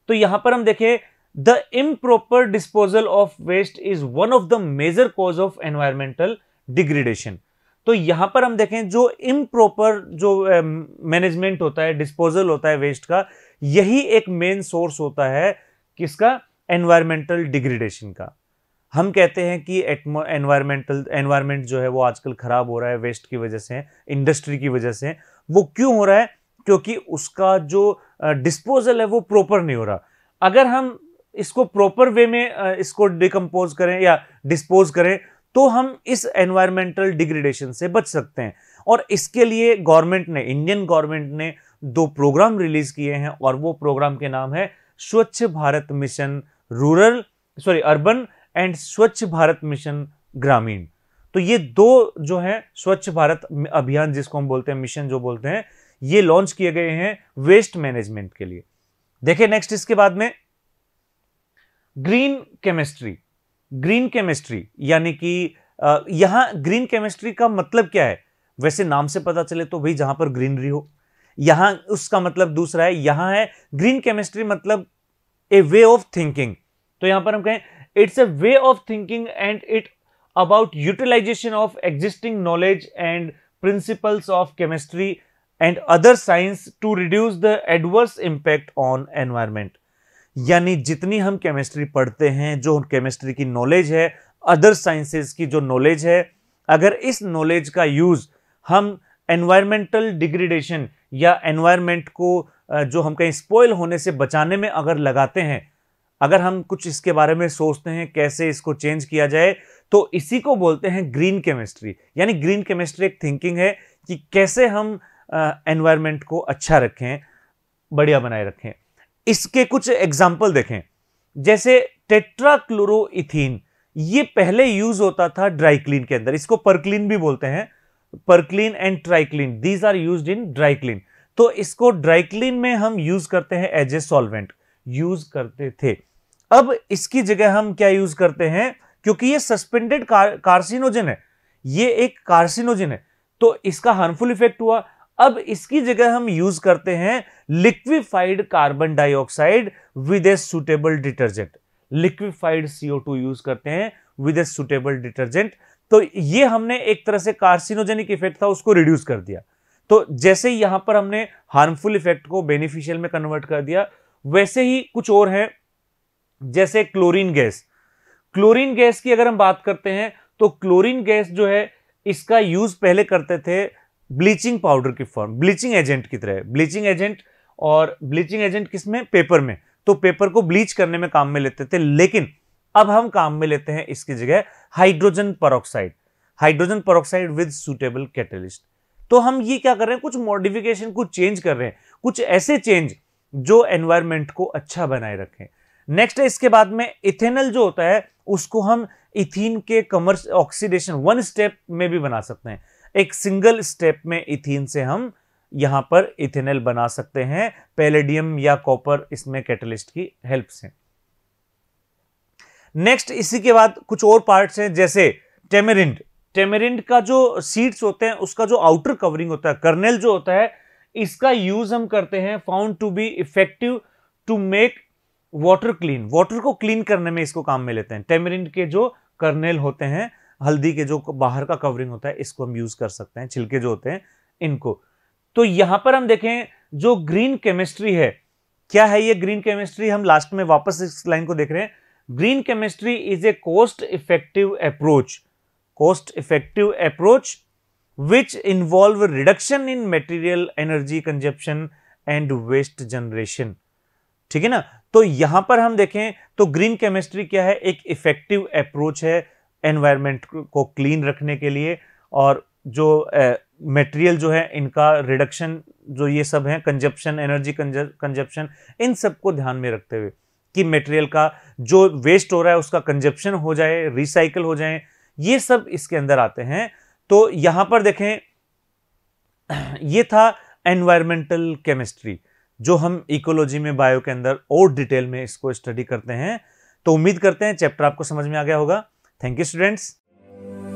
तो यहां पर हम देखें the improper disposal of waste is one of the major cause of environmental degradation तो यहां पर हम देखें जो इम्प्रॉपर जो मैनेजमेंट uh, होता है डिस्पोजल होता है वेस्ट का यही एक मेन सोर्स होता है किसका एनवायरमेंटल डिग्रेडेशन का हम कहते हैं कि एनवायरमेंटल एनवायरमेंट जो है वो आजकल ख़राब हो रहा है वेस्ट की वजह से इंडस्ट्री की वजह से वो क्यों हो रहा है क्योंकि उसका जो डिस्पोजल है वो प्रॉपर नहीं हो रहा अगर हम इसको प्रॉपर वे में इसको डिकम्पोज करें या डिस्पोज करें तो हम इस एनवायरमेंटल डिग्रेडेशन से बच सकते हैं और इसके लिए गवर्नमेंट ने इंडियन गवर्नमेंट ने दो प्रोग्राम रिलीज किए हैं और वो प्रोग्राम के नाम है Swachh Bharat mission rural sorry urban and Swachh Bharat mission ग्रामीण तो ये दो जो हैं स्वच्छ भारत अभियान जिसको हम बोलते हैं मिशन जो बोलते हैं ये लॉन्च किए गए हैं वेस्ट मैनेजमेंट के लिए देखे नेक्स्ट इसके बाद में ग्रीन केमिस्ट्री ग्रीन केमिस्ट्री यानी कि यहां ग्रीन केमिस्ट्री का मतलब क्या है वैसे नाम से पता चले तो भाई जहां पर ग्रीनरी हो यहां उसका मतलब दूसरा है यहां है ग्रीन केमिस्ट्री मतलब ए वे ऑफ थिंकिंग तो यहां पर हम कहें it's a way of thinking and it about utilization of existing knowledge and principles of chemistry and other science to reduce the adverse impact on environment यानी जितनी हम केमिस्ट्री पढ़ते हैं जो केमिस्ट्री की नॉलेज है अदर साइंसेस की जो नॉलेज है अगर इस नॉलेज का यूज हम एनवायरमेंटल डिग्रेडेशन या एनवायरमेंट को जो हम कहीं स्पॉयल होने से बचाने में अगर लगाते हैं अगर हम कुछ इसके बारे में सोचते हैं कैसे इसको चेंज किया जाए तो इसी को बोलते हैं ग्रीन केमिस्ट्री यानी ग्रीन केमिस्ट्री एक थिंकिंग है कि कैसे हम एनवायरमेंट को अच्छा रखें बढ़िया बनाए रखें इसके कुछ एग्जाम्पल देखें जैसे टेट्राक्लोरोथीन ये पहले यूज होता था ड्राई क्लीन के अंदर इसको परक्लीन भी बोलते हैं परक्लीन and clean these are use in dry clean तो इसको ड्राई क्लीन में हम यूज करते हैं एज ए सॉल्वेंट यूज करते थे अब इसकी जगह हम क्या यूज करते हैं क्योंकि ये सस्पेंडेड कार, कार्सिनोजन है ये एक कार्सिनोजन है तो इसका हार्मफुल इफेक्ट हुआ अब इसकी जगह हम यूज करते हैं liquefied carbon dioxide with a suitable detergent liquefied to use करते हैं विद ए सुटेबल डिटर्जेंट तो ये हमने एक तरह से कार्सिनोजेनिक इफेक्ट था उसको रिड्यूस कर दिया तो जैसे यहां पर हमने हार्मफुल इफेक्ट को बेनिफिशियल में कन्वर्ट कर दिया वैसे ही कुछ और हैं जैसे क्लोरीन गैस क्लोरीन गैस की अगर हम बात करते हैं तो क्लोरीन गैस जो है इसका यूज पहले करते थे ब्लीचिंग पाउडर की फॉर्म ब्लीचिंग एजेंट की तरह ब्लीचिंग एजेंट और ब्लीचिंग एजेंट किस में पेपर में तो पेपर को ब्लीच करने में काम में लेते थे लेकिन अब हम काम में लेते हैं इसकी जगह hydrogen peroxide hydrogen peroxide with suitable catalyst तो हम ये क्या कर रहे हैं कुछ मॉडिफिकेशन कुछ चेंज कर रहे हैं कुछ ऐसे चेंज जो एनवायरमेंट को अच्छा बनाए रखें नेक्स्ट है इसके बाद में इथेनल जो होता है उसको हम इथीन के कमर्स ऑक्सीडेशन वन स्टेप में भी बना सकते हैं एक सिंगल स्टेप में इथीन से हम यहां पर इथेनल बना सकते हैं पेलेडियम या कॉपर इसमें कैटलिस्ट की हेल्प से नेक्स्ट इसी के बाद कुछ और पार्ट्स हैं जैसे टेमेरिंड टेमेरिंड का जो सीड्स होते हैं उसका जो आउटर कवरिंग होता है कर्नेल जो होता है इसका यूज हम करते हैं found to be effective to make water clean water को क्लीन करने में इसको काम में लेते हैं टेमरिन के जो कर्नेल होते हैं हल्दी के जो बाहर का कवरिंग होता है इसको हम यूज कर सकते हैं छिलके जो होते हैं इनको तो यहां पर हम देखें जो ग्रीन केमिस्ट्री है क्या है ये ग्रीन केमिस्ट्री हम लास्ट में वापस इस लाइन को देख रहे हैं green chemistry is a cost effective approach cost effective approach which involve a reduction in material energy consumption and waste generation ठीक है ना तो यहां पर हम देखें तो ग्रीन केमिस्ट्री क्या है एक इफेक्टिव अप्रोच है एनवायरमेंट को क्लीन रखने के लिए और जो मटेरियल जो है इनका रिडक्शन जो ये सब है कंजप्शन एनर्जी कंजप्शन इन सब को ध्यान में रखते हुए कि मटेरियल का जो वेस्ट हो रहा है उसका कंजप्शन हो जाए रिसाइकल हो जाए ये सब इसके अंदर आते हैं तो यहां पर देखें ये था एनवायरमेंटल केमिस्ट्री जो हम इकोलॉजी में बायो के अंदर और डिटेल में इसको स्टडी करते हैं तो उम्मीद करते हैं चैप्टर आपको समझ में आ गया होगा थैंक यू स्टूडेंट्स